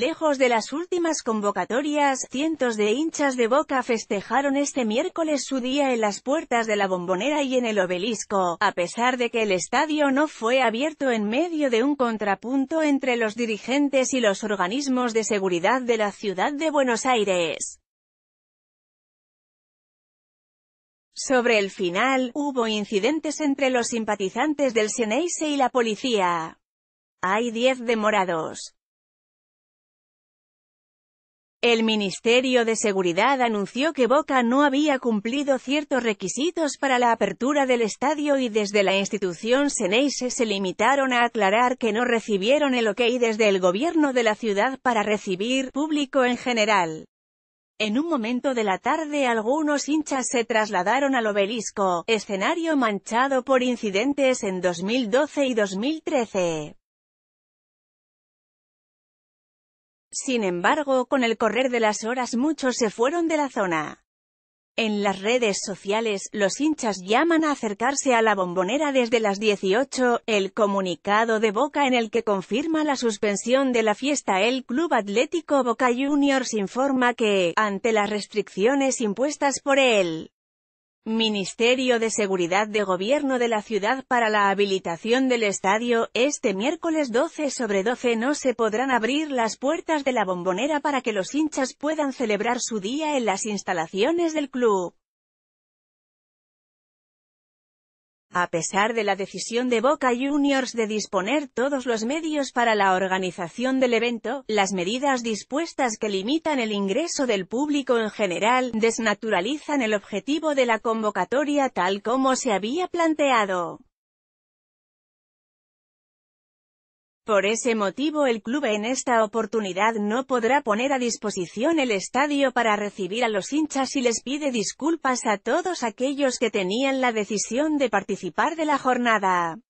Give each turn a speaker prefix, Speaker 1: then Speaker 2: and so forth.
Speaker 1: Lejos de las últimas convocatorias, cientos de hinchas de Boca festejaron este miércoles su día en las puertas de la Bombonera y en el Obelisco, a pesar de que el estadio no fue abierto en medio de un contrapunto entre los dirigentes y los organismos de seguridad de la ciudad de Buenos Aires. Sobre el final, hubo incidentes entre los simpatizantes del Seneise y la policía. Hay 10 demorados. El Ministerio de Seguridad anunció que Boca no había cumplido ciertos requisitos para la apertura del estadio y desde la institución Seneise se limitaron a aclarar que no recibieron el ok desde el gobierno de la ciudad para recibir público en general. En un momento de la tarde algunos hinchas se trasladaron al obelisco, escenario manchado por incidentes en 2012 y 2013. Sin embargo, con el correr de las horas muchos se fueron de la zona. En las redes sociales, los hinchas llaman a acercarse a la bombonera desde las 18, el comunicado de Boca en el que confirma la suspensión de la fiesta el Club Atlético Boca Juniors informa que, ante las restricciones impuestas por él, Ministerio de Seguridad de Gobierno de la Ciudad para la habilitación del estadio, este miércoles 12 sobre 12 no se podrán abrir las puertas de la bombonera para que los hinchas puedan celebrar su día en las instalaciones del club. A pesar de la decisión de Boca Juniors de disponer todos los medios para la organización del evento, las medidas dispuestas que limitan el ingreso del público en general, desnaturalizan el objetivo de la convocatoria tal como se había planteado. Por ese motivo el club en esta oportunidad no podrá poner a disposición el estadio para recibir a los hinchas y les pide disculpas a todos aquellos que tenían la decisión de participar de la jornada.